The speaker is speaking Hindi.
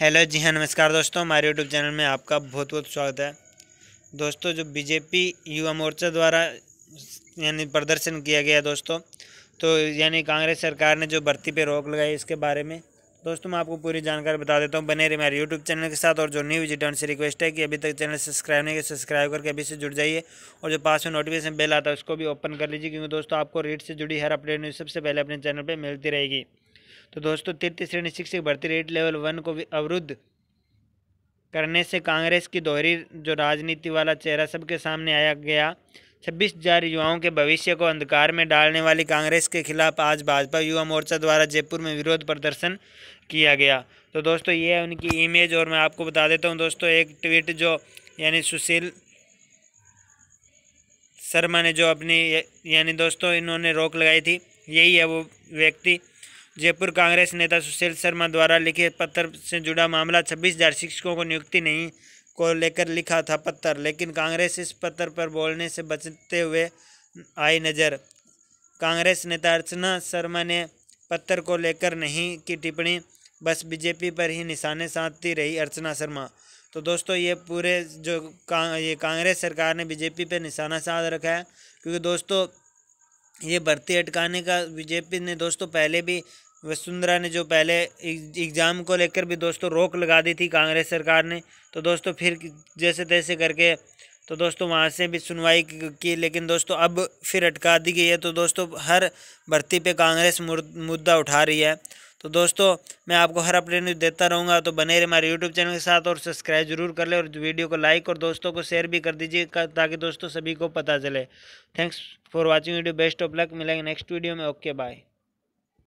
हेलो जी हाँ नमस्कार दोस्तों हमारे यूट्यूब चैनल में आपका बहुत बहुत स्वागत है दोस्तों जो बीजेपी युवा मोर्चा द्वारा यानी प्रदर्शन किया गया दोस्तों तो यानी कांग्रेस सरकार ने जो भर्ती पे रोक लगाई इसके बारे में दोस्तों मैं आपको पूरी जानकारी बता देता हूँ बने रहे हमारे यूट्यूब चैनल के साथ और जो न्यू विजिट से रिक्वेस्ट है कि अभी तक चैनल सब्सक्राइब नहीं किया सब्सक्राइब करके अभी से जुड़ जाइए और जो पास में नोटिफिकेशन बेल आता है उसको भी ओपन कर लीजिए क्योंकि दोस्तों आपको रीट से जुड़ी हर अपडेट न्यूज़ सबसे पहले अपने चैनल पर मिलती रहेगी तो दोस्तों तृतीय श्रेणी शिक्षक भर्ती रेट लेवल वन को अवरुद्ध करने से कांग्रेस की दोहरी जो राजनीति वाला चेहरा सबके सामने आया गया छब्बीस हजार युवाओं के भविष्य को अंधकार में डालने वाली कांग्रेस के खिलाफ आज भाजपा युवा मोर्चा द्वारा जयपुर में विरोध प्रदर्शन किया गया तो दोस्तों ये है उनकी इमेज और मैं आपको बता देता हूँ दोस्तों एक ट्वीट जो यानी सुशील शर्मा ने जो अपनी यानी दोस्तों इन्होंने रोक लगाई थी यही है वो व्यक्ति जयपुर कांग्रेस नेता सुशील शर्मा द्वारा लिखे पत्र से जुड़ा मामला छब्बीस हजार शिक्षकों को नियुक्ति नहीं को लेकर लिखा था पत्र लेकिन कांग्रेस इस पत्र पर बोलने से बचते हुए आई नज़र कांग्रेस नेता अर्चना शर्मा ने पत्र को लेकर नहीं की टिप्पणी बस बीजेपी पर ही निशाने साधती रही अर्चना शर्मा तो दोस्तों ये पूरे जो का, ये कांग्रेस सरकार ने बीजेपी पर निशाना साध रखा है क्योंकि दोस्तों ये भर्ती अटकाने का बीजेपी ने दोस्तों पहले भी वसुंधरा ने जो पहले एग्ज़ाम को लेकर भी दोस्तों रोक लगा दी थी कांग्रेस सरकार ने तो दोस्तों फिर जैसे तैसे करके तो दोस्तों वहाँ से भी सुनवाई की लेकिन दोस्तों अब फिर अटका दी गई है तो दोस्तों हर भर्ती पे कांग्रेस मुद्दा उठा रही है तो दोस्तों मैं आपको हर अपडेट न्यूज़ देता रहूँगा तो बने रहे हमारे यूट्यूब चैनल के साथ और सब्सक्राइब जरूर कर ले और वीडियो को लाइक और दोस्तों को शेयर भी कर दीजिए ताकि दोस्तों सभी को पता चले thanks for watching video best of luck मिलेंगे नेक्स्ट वीडियो में ओके बाय